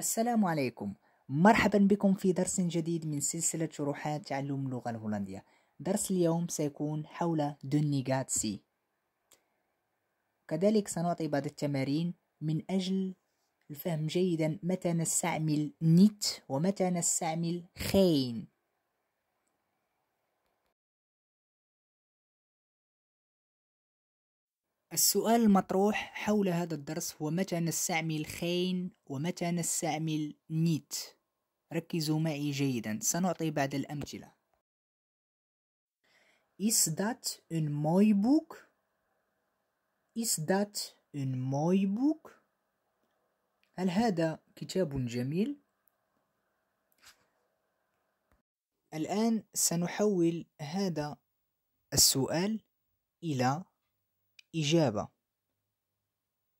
السلام عليكم مرحبا بكم في درس جديد من سلسلة شروحات تعلم اللغة الهولندية درس اليوم سيكون حول سي كذلك سنعطي بعض التمارين من أجل الفهم جيدا متى نستعمل نيت ومتى نستعمل خين السؤال المطروح حول هذا الدرس هو متى نستعمل خين ومتى نستعمل نيت ركزوا معي جيدا سنعطي بعض الأمثلة Is that in my book? Is that in my book? هل هذا كتاب جميل؟ الآن سنحول هذا السؤال إلى إجابة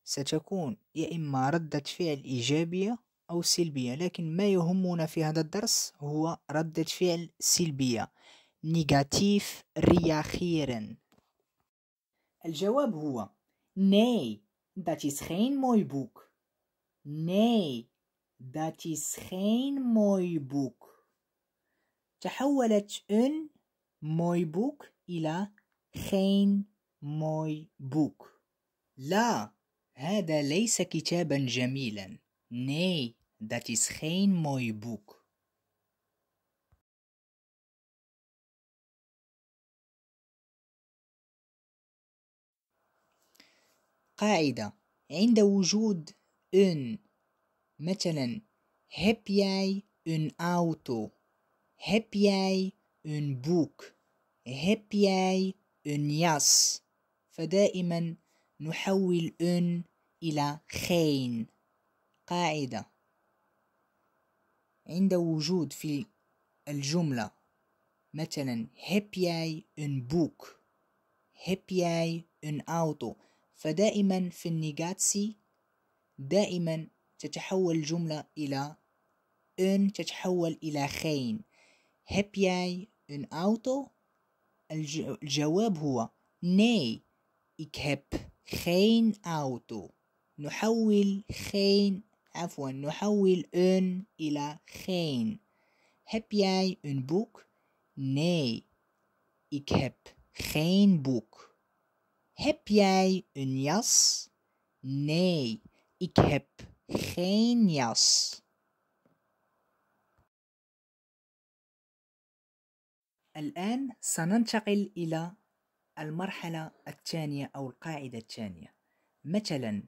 ستكون يا إما ردة فعل إيجابية أو سلبية لكن ما يهمنا في هذا الدرس هو ردة فعل سلبية نيجاتيف رياخيرا الجواب هو ناي dat is خين موي بوك ناي dat is خين موي بوك تحولت ان موي بوك إلى خين mooi boek. La, هذا ليس Nee, dat is geen mooi boek. قاعدة عند وجود ان مثلا heb jij een auto heb jij een boek heb jij een jas فدائما نحول أن إلى خين قاعدة عند وجود في الجملة مثلا heb اي ان بوك heb اي ان اوتو فدائما في النيجاتسي دائما تتحول الجملة إلى أن تتحول إلى خين heb اي ان اوتو الجواب هو nee Ik heb geen auto. نحول geen, عفوا نحول een إلى geen. Heb jij een boek? Nee, ik heb geen boek. Heb jij een jas? Nee, ik heb geen jas. الآن سننتقل إلى المرحلة الثانية أو القاعدة الثانية مثلا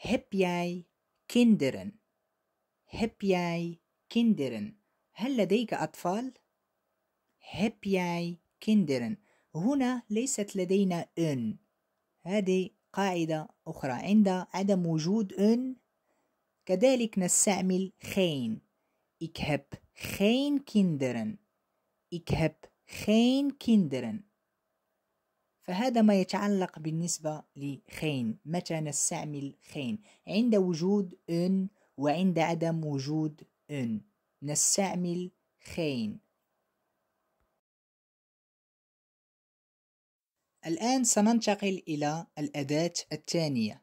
هب ياي كيندرن هب ياي كيندرن هل لديك أطفال؟ هب ياي كيندرن هنا ليست لدينا ان هذه قاعدة أخرى عند عدم وجود ان كذلك نستعمل خين إكهب خين كيندرن إكهب خين كيندرن فهذا ما يتعلق بالنسبة لخين متى نستعمل خين عند وجود ان وعند عدم وجود ان نستعمل خين الآن سننتقل إلى الأداة الثانية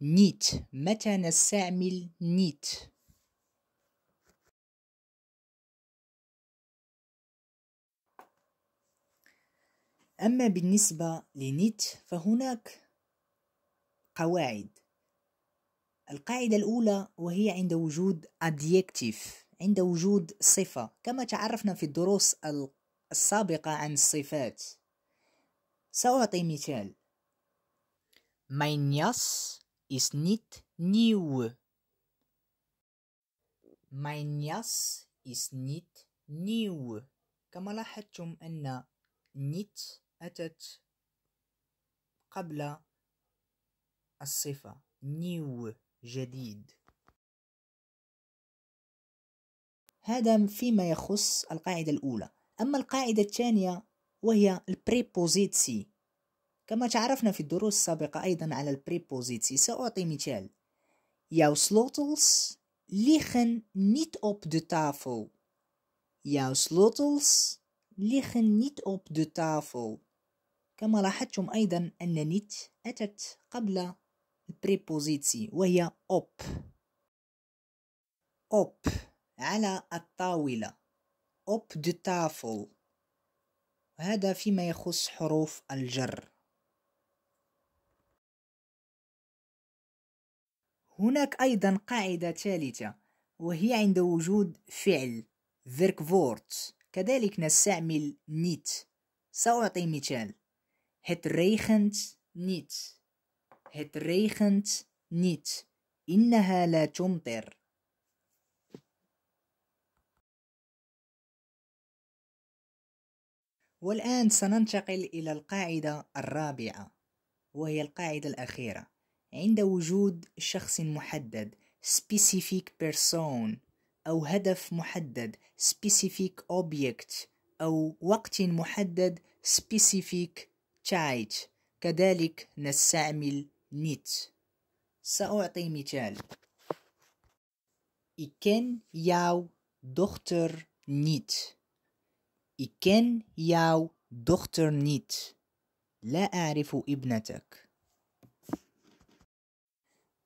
نيت متى نستعمل نيت أما بالنسبة لنيتش فهناك قواعد القاعدة الأولى وهي عند وجود adjective عند وجود صفة كما تعرفنا في الدروس السابقة عن الصفات سأعطي مثال ماينياس is ist nicht new. Mein Jas ist nicht new. كما لاحظتم أن نيت أتت قبل الصفة نيو جديد هذا فيما يخص القاعدة الأولى أما القاعدة الثانية وهي البريبوزيتسي كما تعرفنا في الدروس السابقة أيضا على البريبوزيتسي سأعطي مثال ياو sleutels ليخن نيت أوب دو tafel. ياو sleutels ليخن نيت أوب دو tafel. كما لاحظتم أيضا أن نيت أتت قبل البريبوزيتي وهي أوب أوب على الطاولة أوب دو تافل وهذا فيما يخص حروف الجر هناك أيضا قاعدة ثالثة وهي عند وجود فعل فيركفورت كذلك نستعمل نيت سأعطي مثال Het regent niet. Het regent niet. إنها لا تمطر. والآن سننتقل إلى القاعدة الرابعة وهي القاعدة الأخيرة عند وجود شخص محدد specific person أو هدف محدد specific object أو وقت محدد specific تايت كذلك نستعمل نيت سأعطي مثال إكن ياو دختر نيت إكن ياو دختر نيت لا أعرف ابنتك.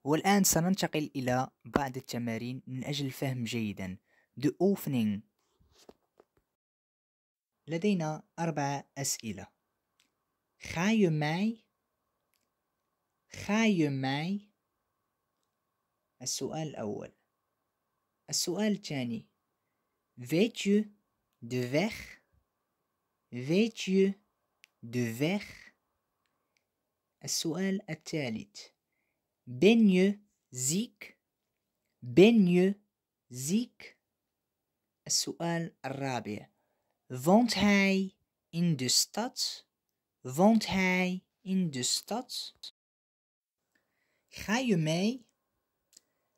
والآن سننتقل إلى بعض التمارين من أجل الفهم جيدا. The opening. لدينا أربع أسئلة. Ga je mij? Ga je mij؟ السؤال الأول السؤال الثاني Weet je de weg? Weet je de weg? السؤال الثالث Ben je ziek? Ben je ziek? السؤال الرابع Woont hij in de stad? Woont hij in de stad? Ga je mee?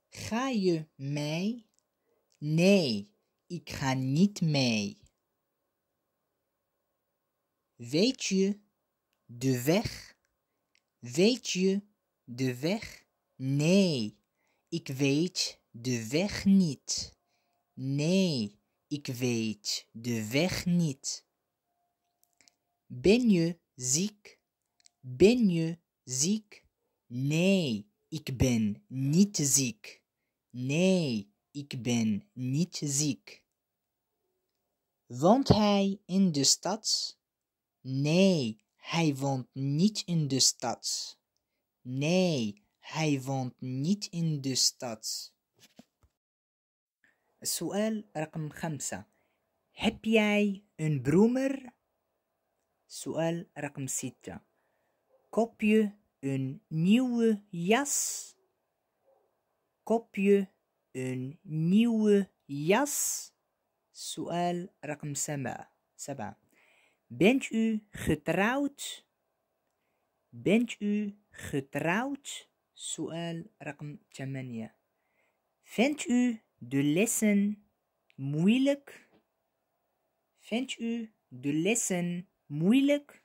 Ga je mee? Nee, ik ga niet mee. Weet je de weg? Weet je de weg? Nee, ik weet de weg niet. Nee, ik weet de weg niet. Ben je ziek? Ben je ziek? Nee, ik ben niet ziek. Nee, ik ben niet ziek. Woont hij in de stad? Nee, hij woont niet in de stad. Nee, hij woont niet in de stad. السؤال رقم خمسة heb jij een broer سؤال رقم ستة kopje een nieuwe jas? kopje een nieuwe jas? سؤال رقم سبعة Bent u getrouwd? Bent u getrouwd? سؤال رقم ثمانية Vindt u de lessen moeilijk? Vindt u de lessen moeilijk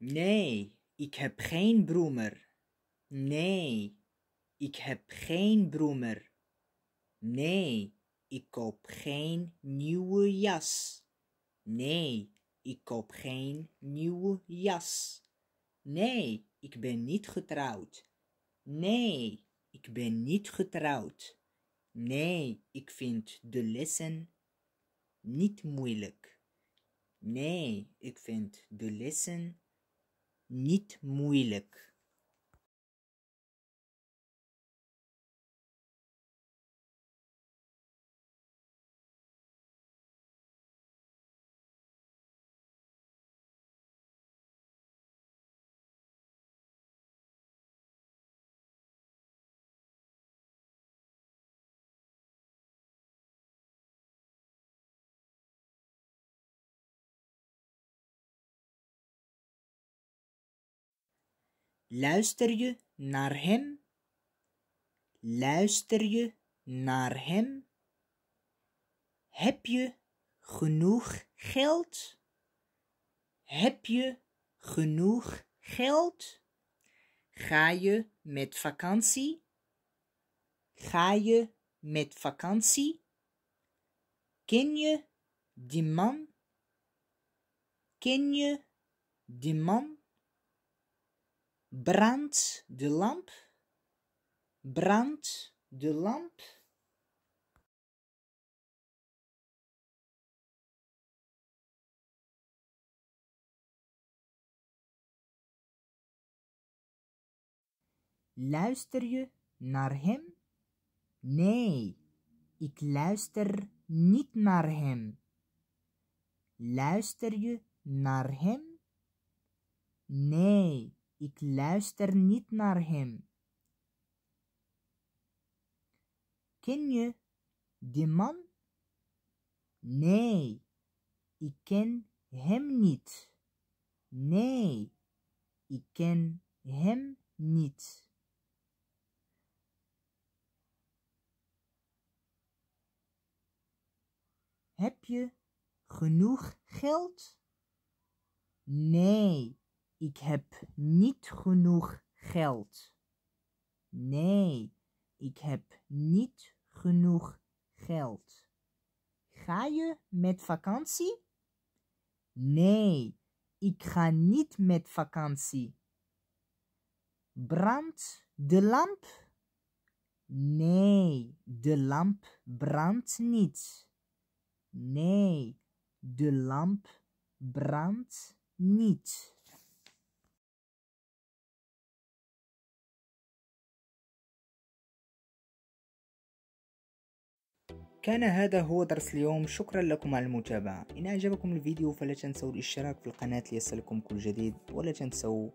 Nee, ik heb geen broemer. Nee. Ik heb geen broemer. Nee, ik koop geen nieuwe jas. Nee, ik koop geen nieuwe jas. Nee, ik ben niet getrouwd. Nee, ik ben niet getrouwd. Nee, ik vind de lessen niet moeilijk. Nee, ik vind de lessen niet moeilijk. Luister je naar hem? Luister je naar hem? Heb je genoeg geld? Heb je genoeg geld? Ga je met vakantie? Ga je met vakantie? Ken je die man? Ken je die man? Brand de lamp. Brand de lamp. Luister je naar hem? Nee, ik luister niet naar hem. Luister je naar hem? Nee. Ik luister niet naar hem. Ken je die man? Nee, ik ken hem niet. Nee, ik ken hem niet. Heb je genoeg geld? Nee, ik heb niet genoeg geld. Nee, ik heb niet genoeg geld. Ga je met vakantie? Nee, ik ga niet met vakantie. Brandt de lamp? Nee, de lamp brandt niet. Nee, de lamp brandt niet. كان هذا هو درس اليوم شكرا لكم على المتابعة إن أعجبكم الفيديو فلا تنسوا الاشتراك في القناة ليصلكم كل جديد ولا تنسوا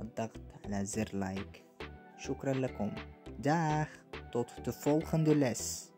الضغط على زر لايك شكرا لكم داخ tot de volgende